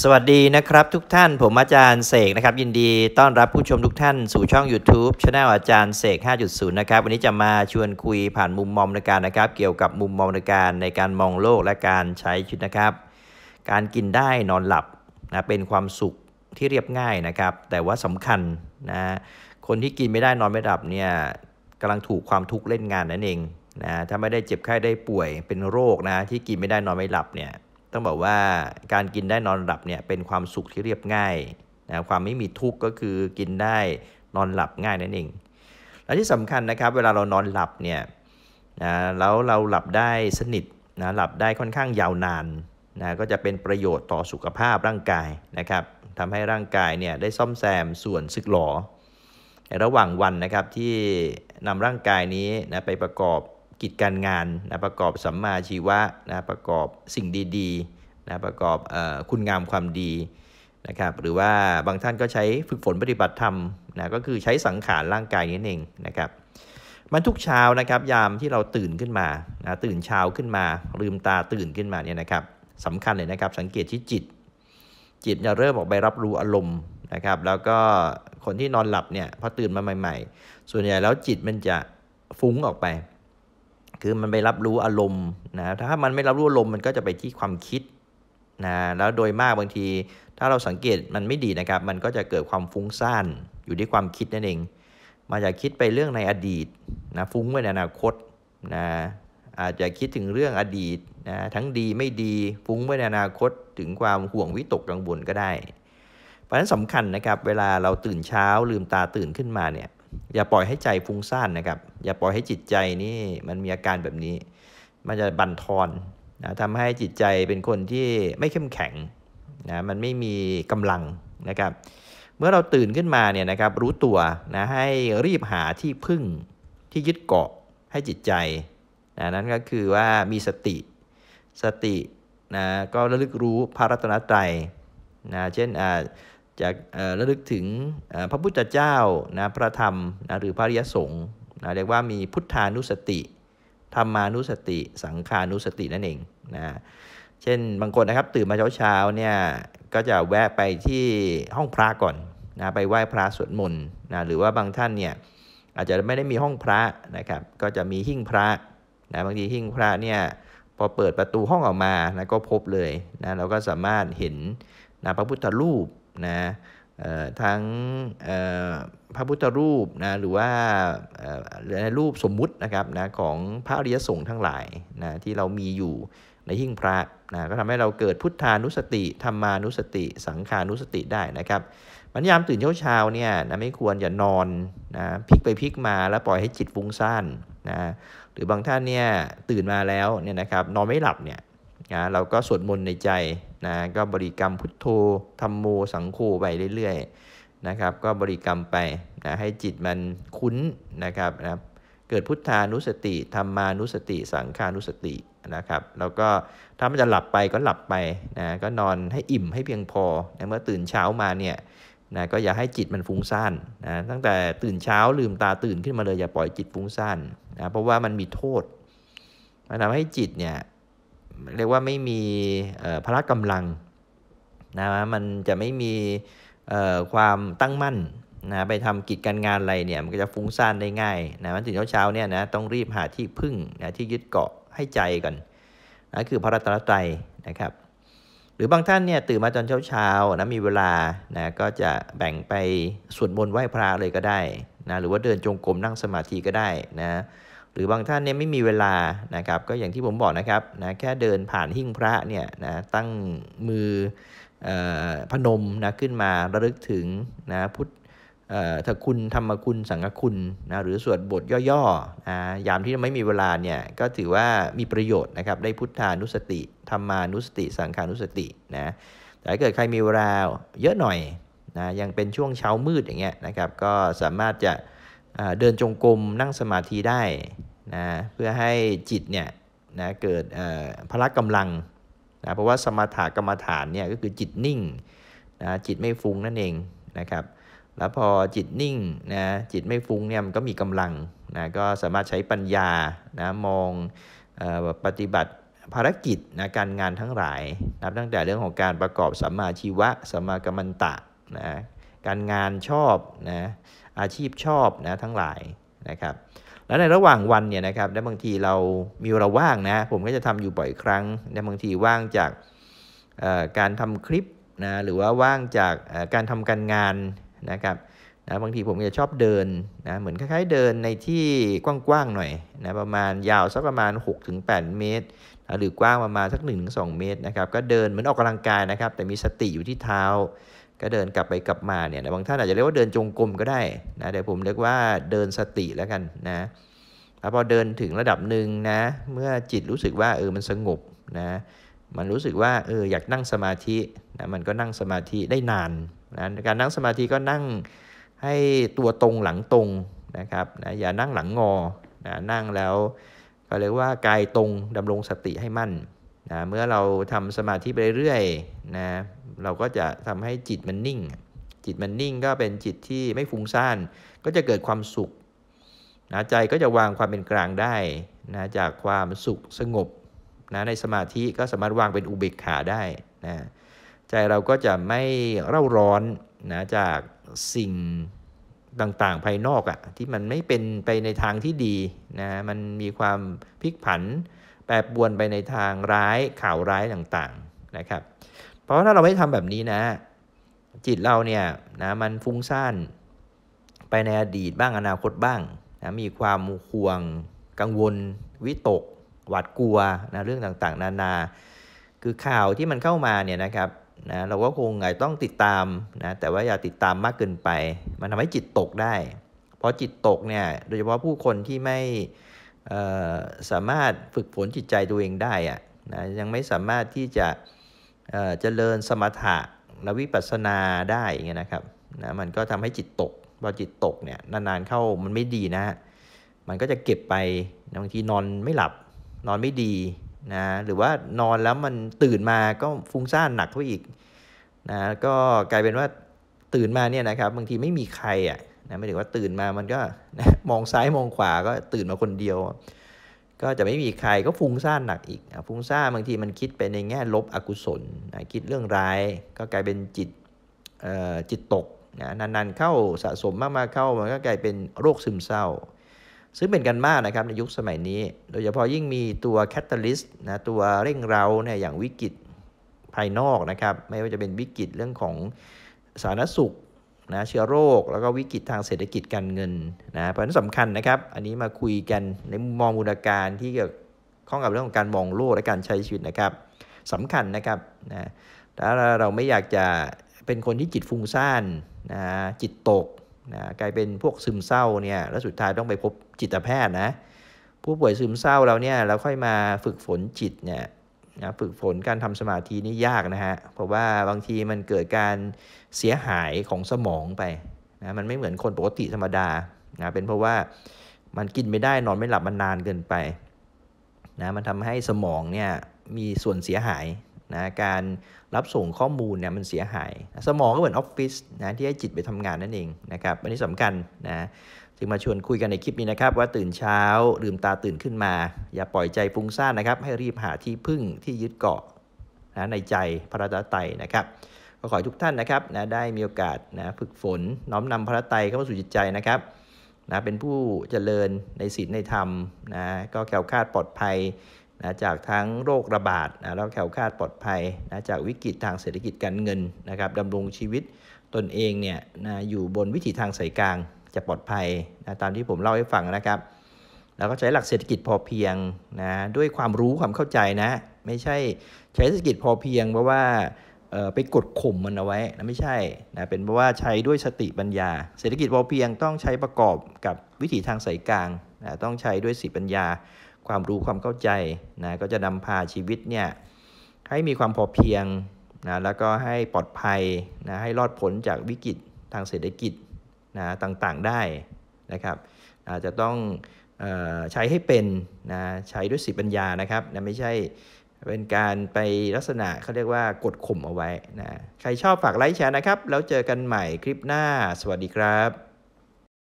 สวัสดีนะครับทุกท่านผมอาจารย์เสกนะครับยินดีต้อนรับผู้ชมทุกท่าน สู่ช่อง YouTube ช anel อาจารย์เสก 5.0นะครับวันนี้จะมาชวนคุยผ่านมุมมองในการนะครับเกี่ยวกับมุมมองในการในการมองโลกและการใช้ชีวิตนะครับ การกินได้นอนหลับนะเป็นความสุขที่เรียบง่ายนะครับแต่ว่าสำคัญนะคนที่กินไม่ได้นอนไม่หลับเนี่ยกำลังถูกความทุกข์เล่นงานนั่นเองนะถ้าไม่ได้เจ็บไข้ได้ป่วยเป็นโรคนะที่กินไม่ได้นอนไม่หลับเนี่ยต้องบอกว่าการกินได้นอนหลับเนี่ยเป็นความสุขที่เรียบง่ายนะความไม่มีทุกข์ก็คือกินได้นอนหลับง่ายนั่นเอง และที่สำคัญนะครับเวลาเรานอนหลับเนี่ยนะแล้วเราหลับได้สนิทนะหลับได้ค่อนข้างยาวนานนะก็จะเป็นประโยชน์ต่อสุขภาพร่างกายนะครับทำให้ร่างกายเนี่ยได้ซ่อมแซมส่วนซึกหลอในระหว่างวันนะครับที่นำร่างกายนี้นะไปประกอบกิจการงานนะประกอบสัมมาชีวะนะประกอบสิ่งดีๆนะประกอบคุณงามความดีนะครับหรือว่าบางท่านก็ใช้ฝึกฝนปฏิบัติธรรมนะก็คือใช้สังขารร่างกายนี้เองนะครับมันทุกเช้านะครับ ยามที่เราตื่นขึ้นมานะตื่นเช้าขึ้นมา ลืมตาตื่นขึ้นมาเนี่ยนะครับสำคัญเลยนะครับ สังเกตที่จิต จิตจะเริ่มออกไปรับรู้อารมณ์นะครับแล้วก็คนที่นอนหลับเนี่ยพอตื่นมาใหม่ ๆ ส่วนใหญ่แล้วจิตมันจะฟุ้งออกไปคือมันไปรับรู้อารมณ์นะถ้ามันไม่รับรู้อารมณ์มันก็จะไปที่ความคิดนะแล้วโดยมากบางที ถ้าเราสังเกตมันไม่ดีนะครับมันก็จะเกิดความฟุ้งซ่านอยู่ที่ความคิดนั่นเอง มาจากคิดไปเรื่องในอดีตนะฟุ้งไว้ในอนาคตนะอาจจะคิดถึงเรื่องอดีตนะทั้งดีไม่ดีฟุ้งไว้ในอนาคตถึงความห่วงวิตกกังวลก็ได้ เพราะฉะนั้นสำคัญนะครับเวลาเราตื่นเช้าลืมตาตื่นขึ้นมาเนี่ยอย่าปล่อยให้ใจฟุ้งซ่านนะครับ อย่าปล่อยให้จิตใจนี่มันมีอาการแบบนี้มันจะบั่นทอนนะทำให้จิตใจเป็นคนที่ไม่เข้มแข็งนะมันไม่มีกำลังนะครับเมื่อเราตื่นขึ้นมาเนี่ยนะครับรู้ตัวนะให้รีบหาที่พึ่งที่ยึดเกาะให้จิตใจนะนั่นก็คือว่ามีสติ สตินะก็ระลึกรู้พระรัตนตรัยนะเช่นอ่าจากระลึกถึงพระพุทธเจ้านะ พระธรรมนะหรือพระริยสงฆ์นะเรียกว่ามีพุทธานุสติ ธรรมานุสติ สังขานุสตินั่นเองนะ เช่นบางคนนะครับตื่นมาเช้าเช้าเนี่ยก็จะแวะไปที่ห้องพระก่อนนะไปไหว้พระสวดมนต์นะหรือว่าบางท่านเนี่ยอาจจะไม่ได้มีห้องพระนะครับก็จะมีหิ้งพระนะบางทีหิ้งพระเนี่ยพอเปิดประตูห้องออกมานะก็พบเลยนะเราก็สามารถเห็นนะพระพุทธรูปนะทั้งพระพุทธรูปนะหรือว่าในรูปสมมุตินะครับนะของพระอริยสงฆ์ทั้งหลายนะที่เรามีอยู่ในหิ้งพระนะก็ทำให้เราเกิดพุทธานุสติธรรมานุสติ สังขานุสติได้นะครับมันยามตื่นเช้าเชาเนี่ยนะไม่ควรอย่านอนนะพลิกไปพลิกมาแล้วปล่อยให้จิตฟุ้งซ่านนะหรือบางท่านเนี่ยตื่นมาแล้วเนี่ยนะครับนอนไม่หลับเนี่ยนะเราก็สวดมนต์ในใจนะก็บริกรรมพุทโธธรรมโมสังโฆไปเรื่อยๆนะครับ ก็บริกรรมไปนะให้จิตมันคุ้นนะครับนะเกิดพุทธานุสติธรรมานุสติ สังขานุสตินะครับ แล้วก็ถ้ามันจะหลับไปก็หลับไปนะก็นอนให้อิ่มให้เพียงพอนเมื่อตื่นเช้ามาเนี่ยนะก็อย่าให้จิตมันฟุ้งซ่านนะตั้งแต่ตื่นเช้าลืมตาตื่นขึ้นมาเลยอย่าปล่อยจิตฟุ้งซ่านนะเพราะว่ามันมีโทษมันทำให้จิตเนี่ยเรียกว่าไม่มีพละกำลังนะมันจะไม่มีความตั้งมั่นนะไปทำกิจการงานอะไรเนี่ยมันก็จะฟุ้งซ่านได้ง่ายนะมันถึงเช้าเนี่ยนะต้องรีบหาที่พึ่งนะที่ยึดเกาะให้ใจก่อนนะคือพระรัตนตรัยนะครับ หรือบางท่านเนี่ยตื่นมาตอนเช้าๆนะมีเวลานะก็จะแบ่งไปสวดมนต์ไหว้พระเลยก็ได้นะหรือว่าเดินจงกรมนั่งสมาธิก็ได้นะหรือบางท่านเนี่ยไม่มีเวลานะครับก็อย่างที่ผมบอกนะครับนะแค่เดินผ่านหิ้งพระเนี่ยนะตั้งมืออพนมนะขึ้นมาระลึกถึงนะพุทธถ้าคุณธรรมคุณสังฆคุณนะหรือสวดบทย่อๆนะยามที่ไม่มีเวลาเนี่ยก็ถือว่ามีประโยชน์นะครับได้พุทธานุสติธรรมานุสติ สังฆานุสตินะแต่ถ้าเกิดใครมีเวลาเยอะหน่อยนะยังเป็นช่วงเช้ามืดอย่างเงี้ยนะครับก็สามารถจะเดินจงกรมนั่งสมาธิได้นะเพื่อให้จิตเนี่ยนะเกิดพละกำลังนะเพราะว่าสมถะกรรมฐานเนี่ยก็คือจิตนิ่งนะจิตไม่ฟุ้งนั่นเองนะครับแล้วพอจิตนิ่งนะจิตไม่ฟุ้งเนี่ยมันก็มีกำลังนะก็สามารถใช้ปัญญานะมองปฏิบัติภารกิจนะการงานทั้งหลายนับตั้งแต่เรื่องของการประกอบสัมมาชีวะสัมมากรรมตะนะการงานชอบนะอาชีพชอบนะทั้งหลายนะครับแล้วในระหว่างวันเนี่ยนะครับและบางทีเรามีเวลาว่างนะ ผมก็จะทำอยู่บ่อยครั้งในบางทีว่างจากการทำคลิปนะ หรือว่าว่างจากการทำการงานนะครับ นะบางทีผมจะชอบเดินนะ เหมือนคล้ายๆ เดินในที่กว้างๆหน่อยนะ ประมาณยาวสักประมาณ 6-8 เมตร หรือกว้างประมาณสัก1-2 เมตรนะครับ ก็เดินเหมือนออกกำลังกายนะครับ แต่มีสติอยู่ที่เท้าก็เดินกลับไปกลับมาเนี่ยบางท่านอาจจะเรียกว่าเดินจงกรมก็ได้นะเดี๋ยวผมเรียกว่าเดินสติแล้วกันนะพอเดินถึงระดับหนึ่งนะ เมื่อจิตรู้สึกว่าเออ มันสงบนะ มันรู้สึกว่าเออ อยากนั่งสมาธินะ มันก็นั่งสมาธิได้นานนะการนั่งสมาธิก็นั่งให้ตัวตรงหลังตรงนะครับนะอย่านั่งหลังงอนะ นั่งแล้ว ก็เรียกว่ากายตรงดำรงสติให้มั่นนะเมื่อเราทำสมาธิไปเรื่อยนะเราก็จะทำให้จิตมันนิ่งจิตมันนิ่งก็เป็นจิตที่ไม่ฟุ้งซ่านก็จะเกิดความสุขนะใจก็จะวางความเป็นกลางได้นะจากความสุขสงบนะในสมาธิก็สามารถวางเป็นอุเบกขาได้นะใจเราก็จะไม่เร่าร้อนนะจากสิ่งต่างๆภายนอกอะ่ะที่มันไม่เป็นไปในทางที่ดีนะมันมีความพลิกผันแปรปวนไปในทางร้ายข่าวร้ายต่างๆนะครับ เพราะถ้าเราไม่ทำแบบนี้นะ จิตเราเนี่ยนะมันฟุ้งซ่านไปในอดีตบ้างอนาคตบ้างนะมีความห่วงกังวลวิตกหวาดกลัวนะเรื่องต่างๆ นานาคือข่าวที่มันเข้ามาเนี่ยนะครับนะเราก็คงอาจต้องติดตามนะแต่ว่าอย่าติดตามมากเกินไป มันทำให้จิตตกได้ เพราะจิตตกเนี่ยโดยเฉพาะผู้คนที่ไม่สามารถฝึกฝนจิตใจตัวเองได้อะนะยังไม่สามารถที่จะเเจริญสมถะและวิปัสสนาได้เงี้ยนะครับนะมันก็ทำให้จิตตกพอจิตตกเนี่ยนานๆเข้ามันไม่ดีนะมันก็จะเก็บไปบางทีนอนไม่หลับ นอนไม่ดีนะหรือว่านอนแล้วมันตื่นมาก็ฟุ้งซ่านหนักเข้าอีกนะก็กลายเป็นว่าตื่นมาเนี่ยนะครับบางทีไม่มีใครอ่ะนะไม่ถึงว่าตื่นมามันก็นะมองซ้ายมองขวาก็ตื่นมาคนเดียว ก็จะไม่มีใครก็ฟุ้งซ่านหนักอีกฟุ้งซ่านบางทีมันคิดไปในแง่ลบอกุศลนะคิดเรื่องร้าย ก็กลายเป็นจิตจิตตกนะนานๆเข้าสะสมมากๆเข้ามันก็กลายเป็นโรคซึมเศร้า ซึ่งเป็นกันมากนะครับในยุคสมัยนี้ โดยเฉพาะยิ่งมีตัวแคตตาลิสต์นะตัวเร่งเราเนี่ยอย่างวิกฤตภายนอกนะครับ ไม่ว่าจะเป็นวิกฤตเรื่องของสาธารณสุขนะเชื้อโรคแล้วก็วิกฤตทางเศรษฐกิจการเงินนะเพราะนั้นสำคัญนะครับอันนี้มาคุยกันในมุมมองมูลการที่เกี่ยวข้องกับเรื่องของการมองโลกและการใช้ชีวิตนะครับสำคัญนะครับนะถ้าเราไม่อยากจะเป็นคนที่จิตฟุ้งซ่านนะจิตตกนะกลายเป็นพวกซึมเศร้าเนี่ยแล้วสุดท้ายต้องไปพบจิตแพทย์นะผู้ป่วยซึมเศร้าเราเนี่ยเราค่อยมาฝึกฝนจิตเนี่ยนะฝึกฝนการทำสมาธินี่ยากนะฮะเพราะว่าบางทีมันเกิดการเสียหายของสมองไปนะมันไม่เหมือนคนปกติธรรมดานะเป็นเพราะว่ามันกินไม่ได้นอนไม่หลับมันนานเกินไปนะมันทำให้สมองเนี่ยมีส่วนเสียหายนะการรับส่งข้อมูลเนี่ยมันเสียหาย สมองก็เหมือนออฟฟิศนะที่ให้จิตไปทำงานนั่นเองนะครับอันนี้สำคัญนะจึงมาชวนคุยกันในคลิปนี้นะครับ ว่าตื่นเช้า ลืมตาตื่นขึ้นมา อย่าปล่อยใจฟุ้งซ่านนะครับ ให้รีบหาที่พึ่งที่ยึดเกาะนะในใจพระตาไตนะครับก็ขอให้ทุกท่านนะครับนะได้มีโอกาสนะฝึกฝน น้อมนำพระไตรเข้ามาสู่จิตใจนะครับนะเป็นผู้เจริญในศีลในธรรมนะก็แก้วคาดปลอดภัยนะจากทั้งโรคระบาดนะแล้วแข็งค่าปลอดภัยนะจากวิกฤตทางเศรษฐกิจการเงินนะครับดำรงชีวิตตนเองเนี่ยนะอยู่บนวิถีทางสายกลางจะปลอดภัยนะตามที่ผมเล่าให้ฟังนะครับแล้วก็ใช้หลักเศรษฐกิจพอเพียงนะด้วยความรู้ความเข้าใจนะไม่ใช่ใช้เศรษฐกิจพอเพียงเพราะว่าไปกดข่มมันเอาไว้นะไม่ใช่นะเป็นเพราะว่าใช้ด้วยสติปัญญา เศรษฐกิจพอเพียงต้องใช้ประกอบกับวิถีทางสายกลางนะต้องใช้ด้วยสติปัญญาความรู้ความเข้าใจนะก็จะนำพาชีวิตเนี่ยให้มีความพอเพียงนะแล้วก็ให้ปลอดภัยนะให้รอดพ้นจากวิกฤตทางเศรษฐกิจนะต่างๆได้นะครับอาจจะต้องออใช้ให้เป็นนะใช้ด้วยสิปัญญานะครับนะไม่ใช่เป็นการไปลักษณะเขาเรียกว่ากดข่มเอาไว้นะใครชอบฝากไลค์แชร์นะครับ แล้วเจอกันใหม่คลิปหน้า สวัสดีครับ